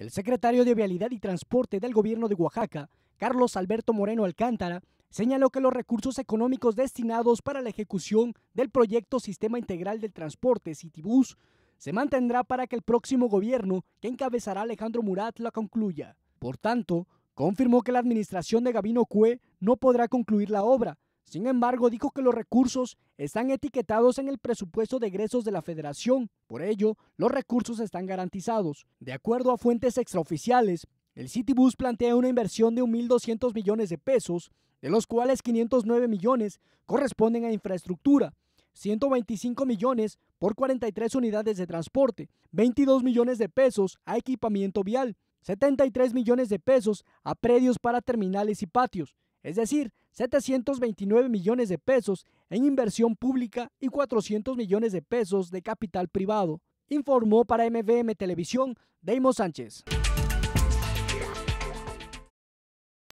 El secretario de Vialidad y Transporte del gobierno de Oaxaca, Carlos Alberto Moreno Alcántara, señaló que los recursos económicos destinados para la ejecución del proyecto Sistema Integral del Transporte Citibus se mantendrá para que el próximo gobierno que encabezará Alejandro Murat lo concluya. Por tanto, confirmó que la administración de Gabino Cue no podrá concluir la obra, sin embargo, dijo que los recursos están etiquetados en el presupuesto de egresos de la federación, por ello, los recursos están garantizados. De acuerdo a fuentes extraoficiales, el Citibus plantea una inversión de 1.200 millones de pesos, de los cuales 509 millones corresponden a infraestructura, 125 millones por 43 unidades de transporte, 22 millones de pesos a equipamiento vial, 73 millones de pesos a predios para terminales y patios, es decir, 729 millones de pesos en inversión pública y 400 millones de pesos de capital privado, informó para MVM Televisión Deimos Sánchez.